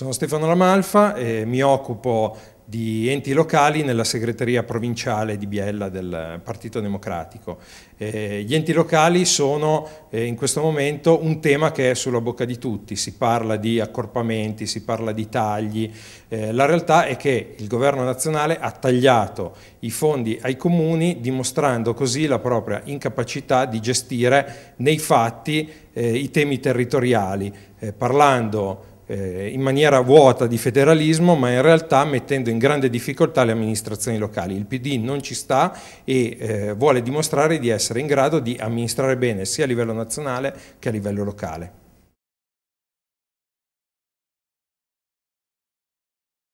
Sono Stefano Lamalfa e mi occupo di enti locali nella segreteria provinciale di Biella del Partito Democratico. Eh, gli enti locali sono eh, in questo momento un tema che è sulla bocca di tutti, si parla di accorpamenti, si parla di tagli, eh, la realtà è che il governo nazionale ha tagliato i fondi ai comuni dimostrando così la propria incapacità di gestire nei fatti eh, i temi territoriali, eh, parlando di eh, in maniera vuota di federalismo, ma in realtà mettendo in grande difficoltà le amministrazioni locali. Il PD non ci sta e eh, vuole dimostrare di essere in grado di amministrare bene sia a livello nazionale che a livello locale.